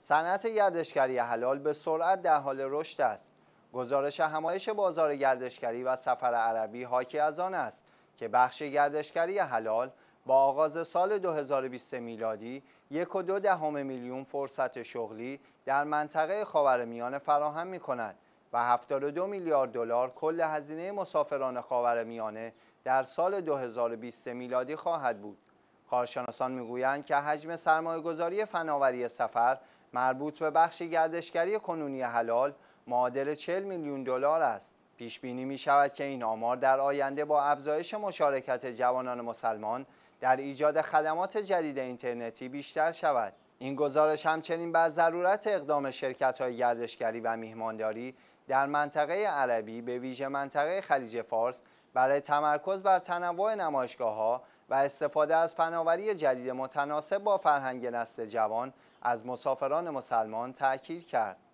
صنعت گردشگری حلال به سرعت در حال رشد است. گزارش همایش بازار گردشگری و سفر عربی حاکی از آن است که بخش گردشگری حلال با آغاز سال 2020 میلادی یک و دو دهم میلیون فرصت شغلی در منطقه خاورمیانه فراهم می کند و 72 میلیارد دلار کل هزینه مسافران خاورمیانه در سال 2020 میلادی خواهد بود. کارشناسان میگویند که حجم سرمایهگذاری فناوری سفر مربوط به بخش گردشگری کنونی حلال معادل 40 میلیون دلار است. پیش بینی می شود که این آمار در آینده با افزایش مشارکت جوانان مسلمان در ایجاد خدمات جدید اینترنتی بیشتر شود. این گزارش همچنین بر ضرورت اقدام شرکت های گردشگری و میهمانداری در منطقه عربی به ویژه منطقه خلیج فارس برای تمرکز بر تنوع نمایشگاه ها و استفاده از فناوری جدید متناسب با فرهنگ نسل جوان از مسافران مسلمان تأکید کرد.